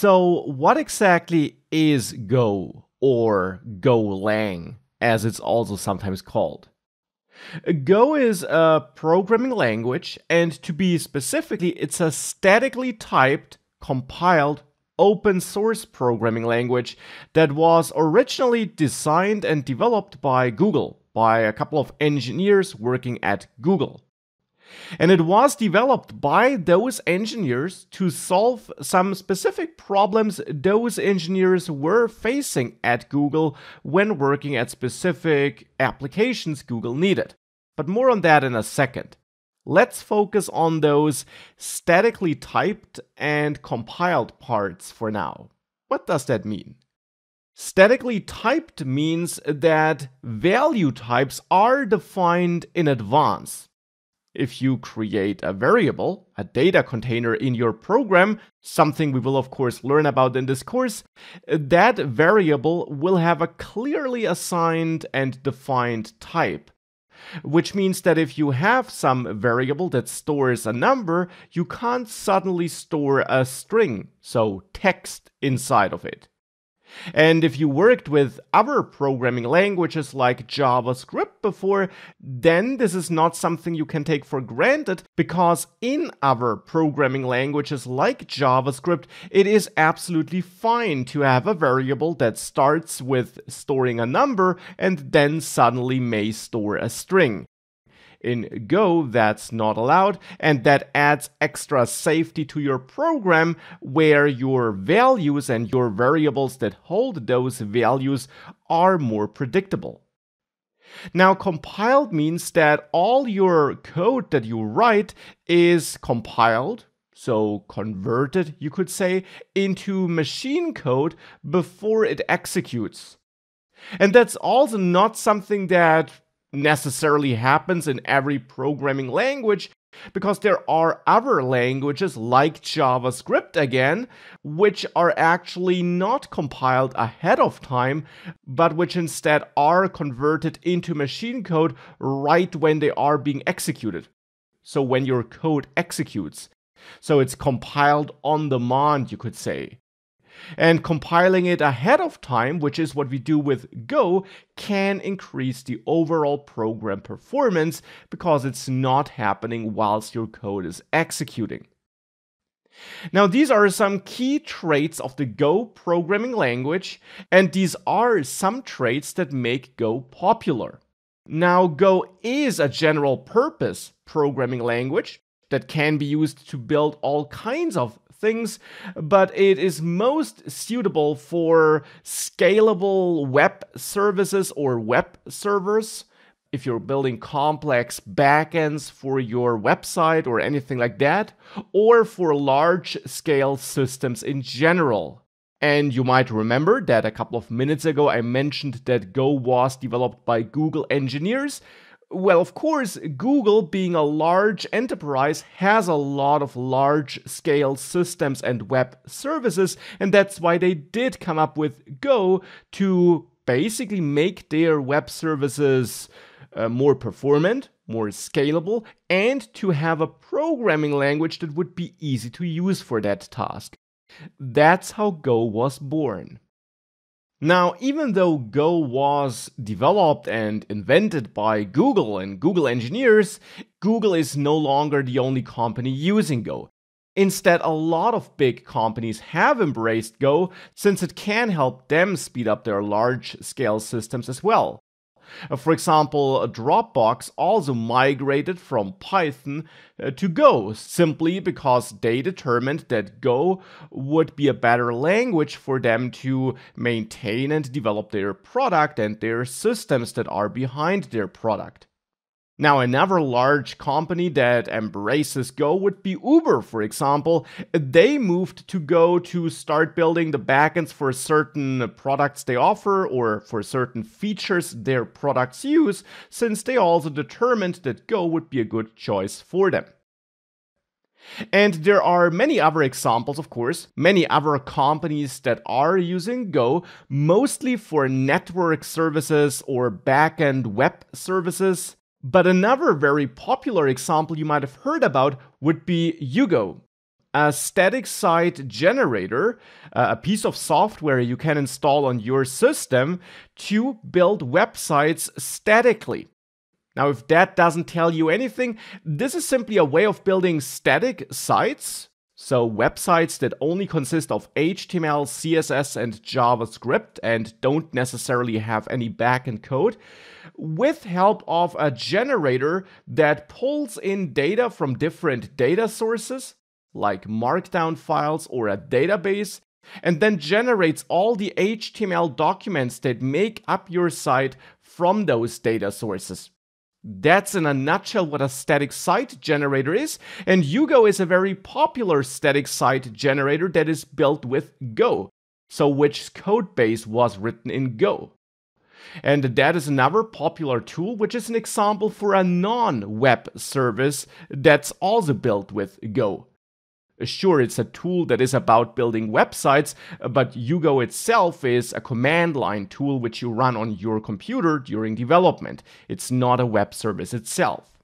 So, what exactly is Go or Golang, as it's also sometimes called? Go is a programming language, and to be specifically, it's a statically typed, compiled, open source programming language that was originally designed and developed by Google, by a couple of engineers working at Google. And it was developed by those engineers to solve some specific problems those engineers were facing at Google when working at specific applications Google needed. But more on that in a second. Let's focus on those statically typed and compiled parts for now. What does that mean? Statically typed means that value types are defined in advance if you create a variable, a data container in your program, something we will of course learn about in this course, that variable will have a clearly assigned and defined type. Which means that if you have some variable that stores a number, you can't suddenly store a string, so text, inside of it. And if you worked with other programming languages like JavaScript before, then this is not something you can take for granted because in other programming languages like JavaScript, it is absolutely fine to have a variable that starts with storing a number and then suddenly may store a string. In Go, that's not allowed, and that adds extra safety to your program where your values and your variables that hold those values are more predictable. Now, compiled means that all your code that you write is compiled, so converted, you could say, into machine code before it executes. And that's also not something that necessarily happens in every programming language because there are other languages like JavaScript again, which are actually not compiled ahead of time, but which instead are converted into machine code right when they are being executed. So when your code executes. So it's compiled on demand, you could say. And compiling it ahead of time, which is what we do with Go, can increase the overall program performance because it's not happening whilst your code is executing. Now, these are some key traits of the Go programming language, and these are some traits that make Go popular. Now, Go is a general purpose programming language that can be used to build all kinds of things, but it is most suitable for scalable web services or web servers if you're building complex backends for your website or anything like that, or for large scale systems in general. And you might remember that a couple of minutes ago I mentioned that Go was developed by Google engineers well, of course, Google, being a large enterprise, has a lot of large scale systems and web services, and that's why they did come up with Go to basically make their web services uh, more performant, more scalable, and to have a programming language that would be easy to use for that task. That's how Go was born. Now, even though Go was developed and invented by Google and Google engineers, Google is no longer the only company using Go. Instead, a lot of big companies have embraced Go since it can help them speed up their large scale systems as well. Uh, for example, Dropbox also migrated from Python uh, to Go simply because they determined that Go would be a better language for them to maintain and develop their product and their systems that are behind their product. Now, another large company that embraces Go would be Uber, for example. They moved to Go to start building the backends for certain products they offer or for certain features their products use, since they also determined that Go would be a good choice for them. And there are many other examples, of course, many other companies that are using Go, mostly for network services or backend web services. But another very popular example you might have heard about would be Yugo, a static site generator, uh, a piece of software you can install on your system to build websites statically. Now, if that doesn't tell you anything, this is simply a way of building static sites so websites that only consist of HTML, CSS and JavaScript and don't necessarily have any backend code with help of a generator that pulls in data from different data sources like markdown files or a database and then generates all the HTML documents that make up your site from those data sources. That's in a nutshell what a static site generator is, and Yugo is a very popular static site generator that is built with Go, so which code base was written in Go. And that is another popular tool, which is an example for a non-web service that's also built with Go. Sure, it's a tool that is about building websites, but Yugo itself is a command line tool which you run on your computer during development. It's not a web service itself.